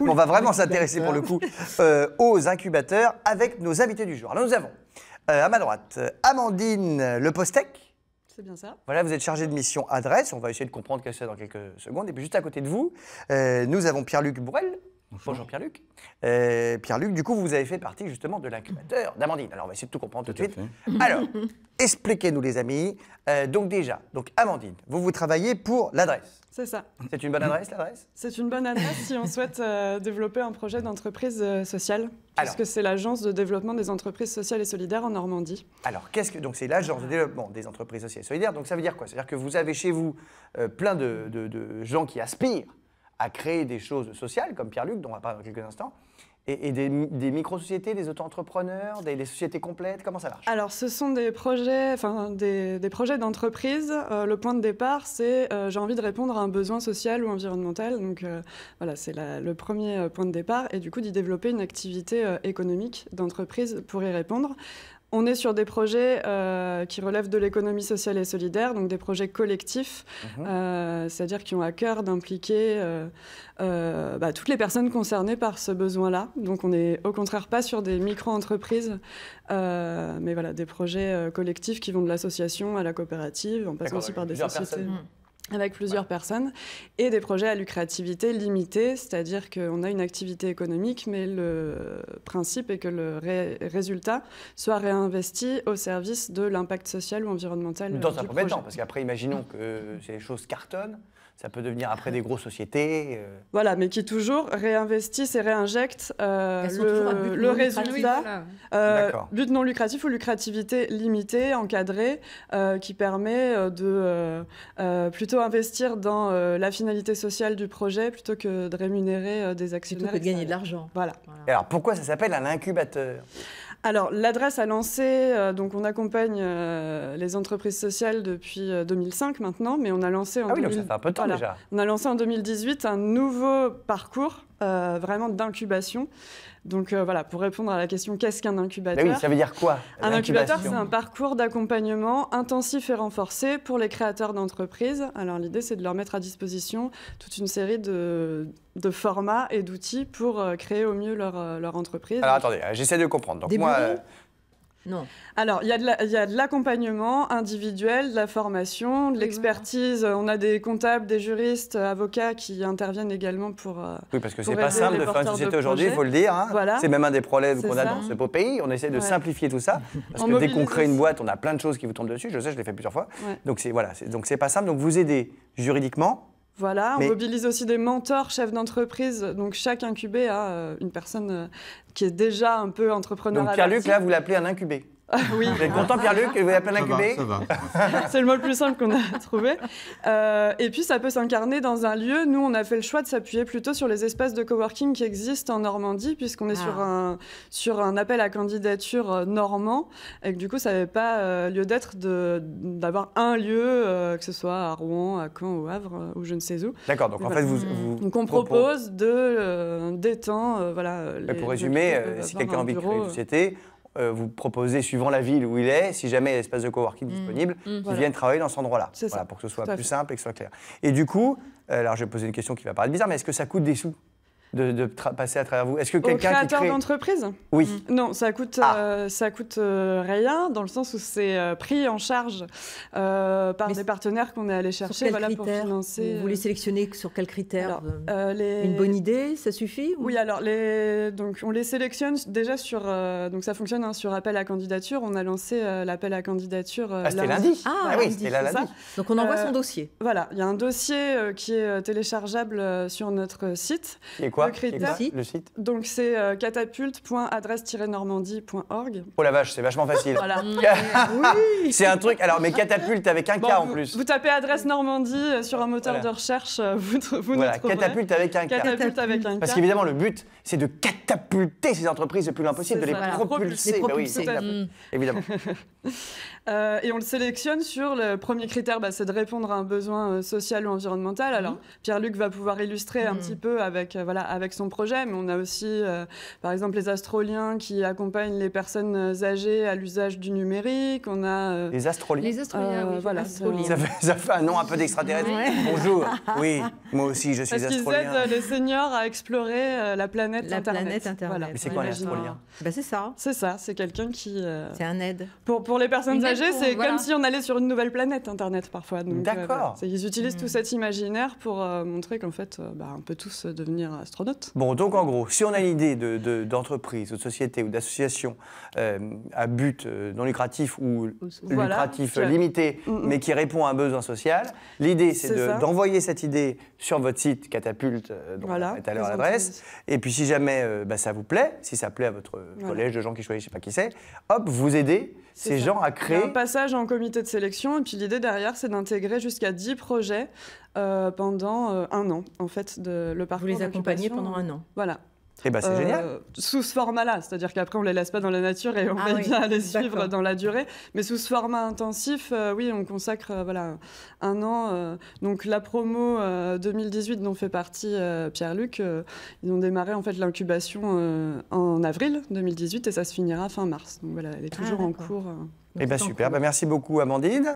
On va vraiment s'intéresser pour le coup euh, aux incubateurs avec nos invités du jour. Alors nous avons euh, à ma droite euh, Amandine Le Postec. C'est bien ça. Voilà, vous êtes chargée de mission adresse. On va essayer de comprendre qu'est-ce que c'est dans quelques secondes. Et puis juste à côté de vous, nous avons Pierre-Luc Bourrel. Bonjour, Pierre-Luc. Euh, Pierre-Luc, du coup, vous avez fait partie justement de l'incubateur d'Amandine. Alors, on va essayer de tout comprendre tout, de suite. Alors, expliquez-nous, les amis. Euh, donc, déjà, donc Amandine, vous, vous travaillez pour l'adresse. C'est ça. C'est une bonne adresse, l'adresse C'est une bonne adresse si on souhaite euh, développer un projet d'entreprise sociale. Parce que c'est l'Agence de développement des entreprises sociales et solidaires en Normandie. Alors, qu'est-ce que. Donc, c'est l'Agence de développement des entreprises sociales et solidaires. Donc, ça veut dire quoi C'est-à-dire que vous avez chez vous plein de gens qui aspirent à créer des choses sociales, comme Pierre-Luc, dont on va parler dans quelques instants, et, des, micro-sociétés, des auto-entrepreneurs, des, sociétés complètes Comment ça marche Alors, ce sont des projets, enfin, des, projets d'entreprise. Euh, le point de départ, c'est euh, j'ai envie de répondre à un besoin social ou environnemental. Donc, euh, voilà, c'est le premier point de départ. Et du coup, d'y développer une activité économique d'entreprise pour y répondre. On est sur des projets euh, qui relèvent de l'économie sociale et solidaire, donc des projets collectifs, mhm. euh, c'est-à-dire qui ont à cœur d'impliquer euh, bah, toutes les personnes concernées par ce besoin-là. Donc on n'est au contraire pas sur des micro-entreprises, mais voilà, des projets collectifs qui vont de l'association à la coopérative, en passant aussi par des sociétés avec plusieurs personnes, et des projets à lucrativité limitée, c'est-à-dire qu'on a une activité économique, mais le principe est que le résultat soit réinvesti au service de l'impact social ou environnemental. Dans un premier temps, parce qu'après, imaginons que ces choses cartonnent, ça peut devenir après des grosses sociétés. Euh. Voilà, mais qui toujours réinvestissent et réinjectent euh, le, résultat. Euh, but non lucratif ou lucrativité limitée, encadrée, euh, qui permet de plutôt investir dans la finalité sociale du projet plutôt que de rémunérer des actionnaires. Plutôt que de gagner de l'argent. voilà. Alors pourquoi ça s'appelle un incubateur alors, l'adresse a lancé, euh, donc on accompagne euh, les entreprises sociales depuis 2005 euh, maintenant, mais on a lancé en, On a lancé en 2018 un nouveau parcours vraiment d'incubation donc euh, voilà, pour répondre à la question qu'est-ce qu'un incubateur ben oui, ça veut dire quoi Un incubateur, c'est un parcours d'accompagnement intensif et renforcé pour les créateurs d'entreprises. Alors l'idée, c'est de leur mettre à disposition toute une série de, formats et d'outils pour euh, créer au mieux leur, euh, entreprise. Alors attendez, j'essaie de comprendre. Non. Alors, il y a de l'accompagnement individuel, de la formation, de l'expertise. On a des comptables, des juristes, avocats qui interviennent également pour. Euh, oui, parce que c'est pas simple de faire une société aujourd'hui, il faut le dire. Hein. C'est même un des problèmes qu'on a dans ce beau pays. On essaie de simplifier tout ça. Parce que dès qu'on crée une boîte, on a plein de choses qui vous tombent dessus. Je sais, je l'ai fait plusieurs fois. Donc, c'est voilà, donc c'est pas simple. Donc, vous aidez juridiquement, voilà, on mobilise aussi des mentors chefs d'entreprise. Donc chaque incubé a euh, une personne euh, qui est déjà un peu entrepreneur. Donc pierre là, vous l'appelez un incubé oui. Vous êtes content, Pierre-Luc Vous avez plein incubé Ça C'est le mot le plus simple qu'on a trouvé. Euh, et puis, ça peut s'incarner dans un lieu. Nous, on a fait le choix de s'appuyer plutôt sur les espaces de coworking qui existent en Normandie, puisqu'on est sur, ah. un, sur un appel à candidature euh, normand. Et que, du coup, ça n'avait pas euh, lieu d'être d'avoir un lieu, que ce soit à Rouen, à Caen, au Havre, ou je ne sais où. D'accord. Donc, en fait, vous, Donc, on propose de d'étendre. voilà, pour résumer, si quelqu'un a envie de créer une société, euh, vous proposez, suivant la ville où il est, si jamais il y a de coworking mmh. disponible, mmh. qu'il travailler dans cet endroit-là. Voilà, pour que ce soit plus simple et que ce soit clair. Et du coup, euh, alors je vais poser une question qui va paraître bizarre, mais est-ce que ça coûte des sous de, passer à travers vous Est-ce que quelqu'un créateur d'entreprise Oui. Mm. Non, ça coûte, ah. euh, ça coûte euh, rien dans le sens où c'est euh, pris en charge par des partenaires qu'on est allé chercher voilà, pour financer. Vous les sélectionnez sur quels critères Une bonne idée, ça suffit Oui, alors les... donc on les sélectionne déjà sur donc ça fonctionne hein, sur appel à candidature. On a lancé l'appel à candidature. Ah, lundi. Ah, bah oui, c'était lundi. Donc on envoie son dossier. Voilà, il y a un dossier qui est téléchargeable sur notre site. Et le le site Donc c'est euh, catapulte.adresse-normandie.org. Oh la vache, c'est vachement facile. Voilà. C'est un truc. Alors, mais catapulte avec un bon, K en plus. Vous tapez adresse Normandie euh, sur un moteur de recherche, euh, vous, vous voilà. Catapulte avec un K. Catapulte avec un K. Parce qu'évidemment, le but, c'est de catapulter ces entreprises le plus possible, de les propulser. Les propulser. évidemment. et on le sélectionne sur le premier critère, bah, c'est de répondre à un besoin social ou environnemental. Alors, mm. Pierre-Luc va pouvoir illustrer un mm. petit peu avec voilà, avec son projet, mais on a aussi, euh, par exemple, les astroliens qui accompagnent les personnes euh, âgées à l'usage du numérique. On a euh, les astroliens. Les astroliens, oui, voilà. Ça, fait, un nom un peu d'extraterrestre. Bonjour. Oui, moi aussi, je suis astrolien. Parce qu'ils aident les seniors à explorer la planète la Internet. Planète Internet. Voilà. Mais c'est quoi l'astrolien ben, bah, C'est ça. C'est ça. C'est quelqu'un qui. C'est un aide. Pour pour les personnes âgées, c'est comme si on allait sur une nouvelle planète Internet parfois. D'accord. Ils utilisent mm. tout cet imaginaire pour montrer qu'en fait, bah, on peut tous devenir astroliens. Bon, donc en gros, si on a l'idée idée d'entreprise, de, ou de société ou d'association euh, à but euh, non lucratif ou lucratif limité, mm, mm. mais qui répond à un besoin social, l'idée c'est d'envoyer cette idée sur votre site Catapulte, euh, donc voilà, est à leur adresse, Et puis si jamais bah, ça vous plaît, si ça plaît à votre collège de gens qui choisissent, je sais pas qui c'est, hop, vous aidez ces gens à créer. un passage en comité de sélection, et puis l'idée derrière, c'est d'intégrer jusqu'à 10 projets euh, pendant euh, un an, en fait, de le parcours. Vous les accompagnez pendant un an. Voilà. Et eh bah, ben, c'est euh, génial. Sous ce format-là, c'est-à-dire qu'après on ne les laisse pas dans la nature et on ah va bien les suivre dans la durée, mais sous ce format intensif, oui, on consacre voilà un an. donc la promo 2018 dont fait partie Pierre-Luc, ils ont démarré en fait l'incubation en avril 2018 et ça se finira fin mars. Donc voilà, elle est ah, toujours en cours. et eh bien super, bah, merci beaucoup Amandine.